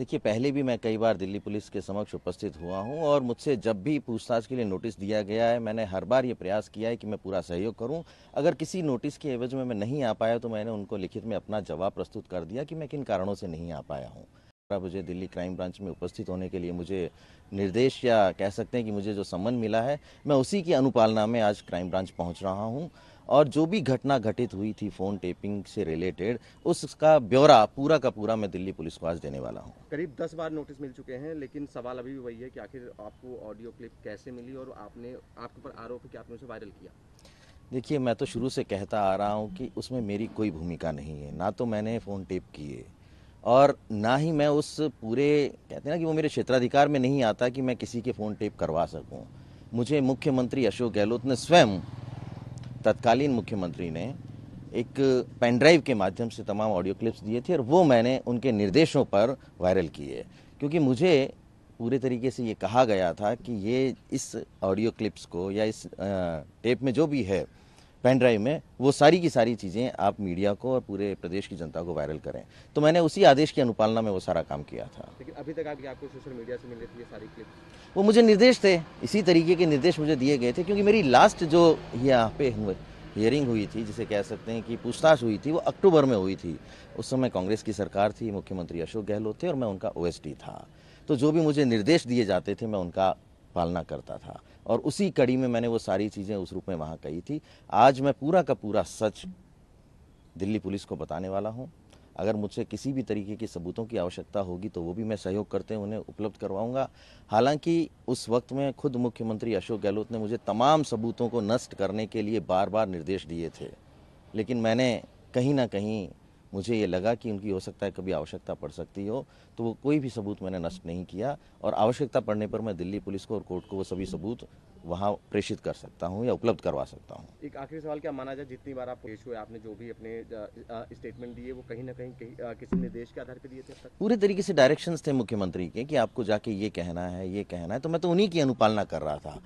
देखिए पहले भी मैं कई बार दिल्ली पुलिस के समक्ष उपस्थित हुआ हूं और मुझसे जब भी पूछताछ के लिए नोटिस दिया गया है मैंने हर बार ये प्रयास किया है कि मैं पूरा सहयोग करूं अगर किसी नोटिस के एवज में मैं नहीं आ पाया तो मैंने उनको लिखित में अपना जवाब प्रस्तुत कर दिया कि मैं किन कारणों से नहीं आ पाया हूँ मुझे दिल्ली क्राइम ब्रांच में उपस्थित होने के लिए मुझे निर्देश या कह सकते हैं कि मुझे जो सम्मान मिला है मैं उसी की अनुपालना में आज क्राइम ब्रांच पहुंच रहा हूं और जो भी घटना घटित हुई थी फोन टेपिंग से रिलेटेड उसका ब्यौरा पूरा का पूरा मैं दिल्ली पुलिस को आज देने वाला हूँ करीब दस बार नोटिस मिल चुके हैं लेकिन सवाल अभी भी वही है कि आखिर आपको ऑडियो क्लिप कैसे मिली और आपने आपके ऊपर आरोप है कि आपने उसे वायरल किया देखिए मैं तो शुरू से कहता आ रहा हूँ कि उसमें मेरी कोई भूमिका नहीं है ना तो मैंने फ़ोन टेप किए और ना ही मैं उस पूरे कहते हैं ना कि वो मेरे क्षेत्राधिकार में नहीं आता कि मैं किसी के फ़ोन टेप करवा सकूँ मुझे मुख्यमंत्री अशोक गहलोत ने स्वयं तत्कालीन मुख्यमंत्री ने एक पेनड्राइव के माध्यम से तमाम ऑडियो क्लिप्स दिए थे और वो मैंने उनके निर्देशों पर वायरल किए क्योंकि मुझे पूरे तरीके से ये कहा गया था कि ये इस ऑडियो क्लिप्स को या इस टेप में जो भी है पेन ड्राइव में वो सारी की सारी चीज़ें आप मीडिया को और पूरे प्रदेश की जनता को वायरल करें तो मैंने उसी आदेश की अनुपालना में वो सारा काम किया था लेकिन अभी तक आपकी आपको सोशल मीडिया से मिले थे ये सारी क्लिप वो मुझे निर्देश थे इसी तरीके के निर्देश मुझे दिए गए थे क्योंकि मेरी लास्ट जो यहाँ पे हियरिंग हुई थी जिसे कह सकते हैं कि पूछताछ हुई थी वो अक्टूबर में हुई थी उस समय कांग्रेस की सरकार थी मुख्यमंत्री अशोक गहलोत थे और मैं उनका ओ था तो जो भी मुझे निर्देश दिए जाते थे मैं उनका पालना करता था और उसी कड़ी में मैंने वो सारी चीज़ें उस रूप में वहाँ कही थी आज मैं पूरा का पूरा सच दिल्ली पुलिस को बताने वाला हूँ अगर मुझसे किसी भी तरीके के सबूतों की आवश्यकता होगी तो वो भी मैं सहयोग करते उन्हें उपलब्ध करवाऊंगा हालांकि उस वक्त में खुद मुख्यमंत्री अशोक गहलोत ने मुझे तमाम सबूतों को नष्ट करने के लिए बार बार निर्देश दिए थे लेकिन मैंने कहीं ना कहीं मुझे ये लगा कि उनकी हो सकता है कभी आवश्यकता पड़ सकती हो तो वो कोई भी सबूत मैंने नष्ट नहीं किया और आवश्यकता पड़ने पर मैं दिल्ली पुलिस को और कोर्ट को वो सभी सबूत वहाँ प्रेषित कर सकता हूँ या उपलब्ध करवा सकता हूँ एक आखिरी सवाल क्या माना जाए जितनी बार आप पेश हुए आपने जो भी अपने स्टेटमेंट दिए वो कहीं ना कहीं किसी निर्देश के आधार पर दिए थे पूरे तरीके से डायरेक्शंस थे मुख्यमंत्री के कि आपको जाके ये कहना है ये कहना है तो मैं तो उन्हीं की अनुपालना कर रहा था